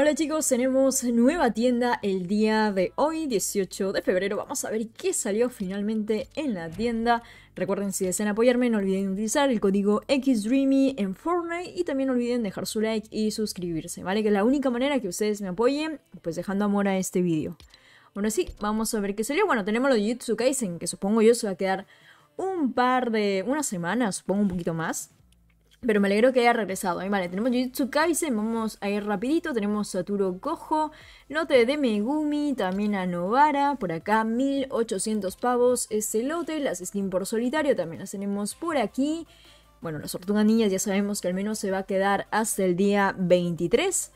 Hola chicos, tenemos nueva tienda el día de hoy, 18 de febrero. Vamos a ver qué salió finalmente en la tienda. Recuerden si desean apoyarme, no olviden utilizar el código XDreamy en Fortnite y también no olviden dejar su like y suscribirse, ¿vale? Que es la única manera que ustedes me apoyen, pues dejando amor a este vídeo. bueno sí, vamos a ver qué salió. Bueno, tenemos lo de Jutsu Kaisen, que supongo yo se va a quedar un par de... unas semanas supongo un poquito más. Pero me alegro que haya regresado. Ahí ¿eh? vale, tenemos Jujutsu Kaisen, vamos a ir rapidito. Tenemos Saturo Kojo, lote de Megumi, también a Novara. Por acá 1800 pavos Ese lote. Las skin por solitario también las tenemos por aquí. Bueno, las Tortugas Niñas ya sabemos que al menos se va a quedar hasta el día 23.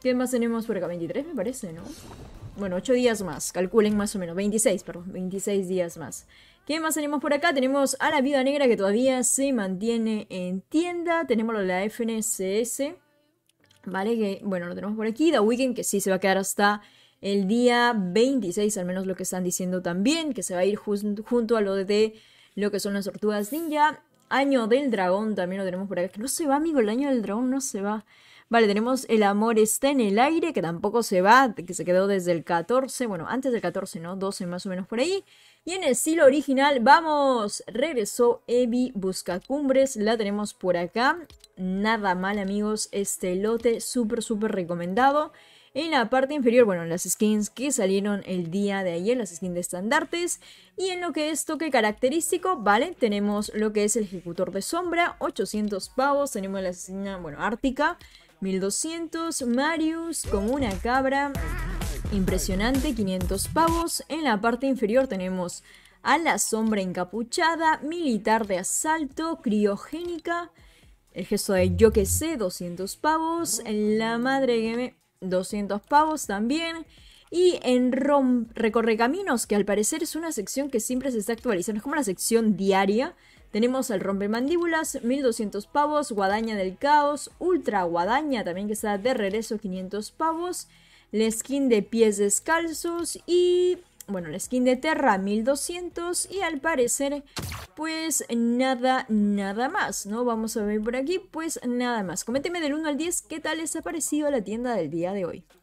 ¿Qué más tenemos por acá? 23 me parece, ¿no? Bueno, 8 días más, calculen más o menos. 26, perdón, 26 días más. ¿Qué más tenemos por acá? Tenemos a la Vida Negra que todavía se mantiene en tienda. Tenemos la FNCS. Vale, que bueno, lo tenemos por aquí. The Weekend, que sí se va a quedar hasta el día 26, al menos lo que están diciendo también, que se va a ir junto a lo de lo que son las tortugas ninja. Año del dragón también lo tenemos por acá. Que no se va, amigo, el año del dragón no se va. Vale, tenemos El amor está en el aire, que tampoco se va, que se quedó desde el 14, bueno, antes del 14, ¿no? 12 más o menos por ahí. Y en el estilo original, vamos, regresó Evi Busca Cumbres, la tenemos por acá. Nada mal amigos, este lote súper, súper recomendado. En la parte inferior, bueno, las skins que salieron el día de ayer, las skins de estandartes. Y en lo que es toque característico, vale, tenemos lo que es el ejecutor de sombra, 800 pavos, tenemos la asesina, bueno, ártica. 1200, Marius con una cabra, impresionante, 500 pavos. En la parte inferior tenemos a la sombra encapuchada, militar de asalto, criogénica, el gesto de yo que sé, 200 pavos, la madre que 200 pavos también. Y en Rom caminos, que al parecer es una sección que siempre se está actualizando, es como una sección diaria, tenemos el rompemandíbulas, 1200 pavos, guadaña del caos, ultra guadaña también que está de regreso, 500 pavos, la skin de pies descalzos y bueno, la skin de Terra 1200 y al parecer pues nada, nada más, ¿no? Vamos a ver por aquí, pues nada más. Coménteme del 1 al 10 qué tal les ha parecido la tienda del día de hoy.